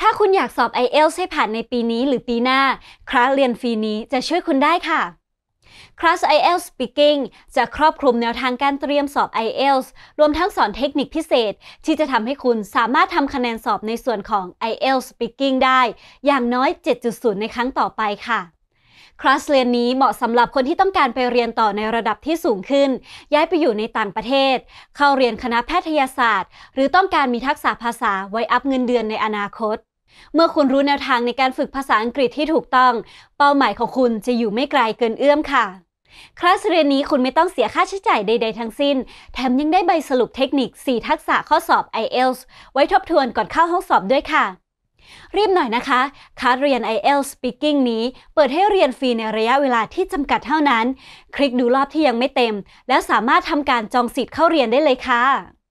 ถ้าคุณอยากสอบ IELTS ให้ผ่านในปีนี้หรือปีหน้า คลาสเรียนฟรีนี้จะช่วยคุณได้ค่ะ คลาส IELTS Speaking จะครอบคลุมแนวทางการเตรียมสอบ IELTS รวมทั้งสอนเทคนิคพิเศษ ที่จะทำให้คุณสามารถทำคะแนนสอบในส่วนของ IELTS Speaking ได้ อย่างน้อย 7.0 ในครั้งต่อไปค่ะคลาสเรียนนี้เหมาะสำหรับคนที่ต้องการไปเรียนต่อในระดับที่สูงขึ้น ย้ายไปอยู่ในต่างประเทศ เข้าเรียนคณะแพทยศาสตร์ หรือต้องการมีทักษะภาษาไว้อัพเงินเดือนในอนาคต เมื่อคุณรู้แนวทางในการฝึกภาษาอังกฤษที่ถูกต้อง เป้าหมายของคุณจะอยู่ไม่ไกลเกินเอื้อมค่ะคลาสเรียนนี้คุณไม่ต้องเสียค่าใช้จ่ายใดๆทั้งสิ้นแถมยังได้ใบสรุปเทคนิค 4 ทักษะข้อสอบ IELTS ไว้ทบทวนก่อนเข้าห้องสอบด้วยค่ะรีบหน่อยนะคะคัสเรียน IELTS Speaking นี้ เปิดให้เรียนฟรีในระยะเวลาที่จำกัดเท่านั้น คลิกดูรอบที่ยังไม่เต็ม แล้วสามารถทำการจองสิทธิ์เข้าเรียนได้เลยค่ะ